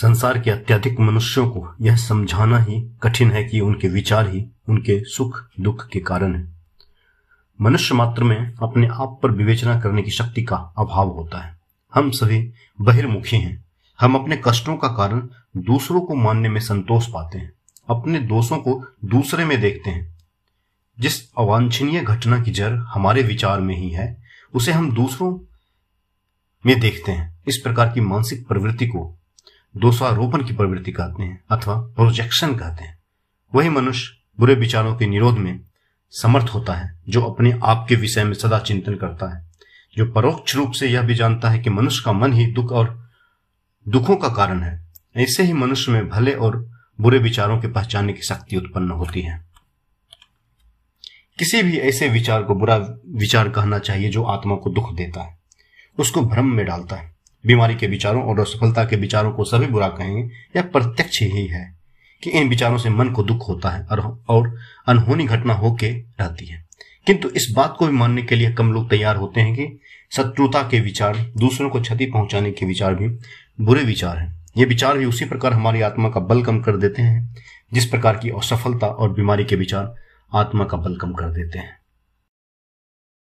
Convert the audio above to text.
संसार के अत्यधिक मनुष्यों को यह समझाना ही कठिन है कि उनके विचार ही उनके सुख दुख के कारण है मनुष्य मात्र में अपने आप पर विवेचना करने की शक्ति का अभाव होता है हम सभी बहिर्मुखी हैं हम अपने कष्टों का कारण दूसरों को मानने में संतोष पाते हैं अपने दोषों को दूसरे में देखते हैं जिस अवांछनीय घटना की जड़ हमारे विचार में ही है उसे हम दूसरों में देखते हैं इस प्रकार की मानसिक प्रवृत्ति को दोषारोपण की प्रवृत्ति कहते हैं अथवा प्रोजेक्शन कहते हैं वही मनुष्य बुरे विचारों के निरोध में समर्थ होता है जो अपने आप के विषय में सदा चिंतन करता है जो परोक्ष रूप से यह भी जानता है कि मनुष्य का मन ही दुख और दुखों का कारण है ऐसे ही मनुष्य में भले और बुरे विचारों के पहचानने की शक्ति उत्पन्न होती है किसी भी ऐसे विचार को बुरा विचार कहना चाहिए जो आत्मा को दुख देता है उसको भ्रम में डालता है बीमारी के विचारों और असफलता के विचारों को सभी बुरा कहेंगे यह प्रत्यक्ष ही है कि इन विचारों से मन को दुख होता है और अनहोनी घटना होके रहती है किंतु इस बात को भी मानने के लिए कम लोग तैयार होते हैं कि शत्रुता के विचार दूसरों को क्षति पहुंचाने के विचार भी बुरे विचार हैं ये विचार भी उसी प्रकार हमारी आत्मा का बल कम कर देते हैं जिस प्रकार की असफलता और बीमारी के विचार आत्मा का बल कम कर देते हैं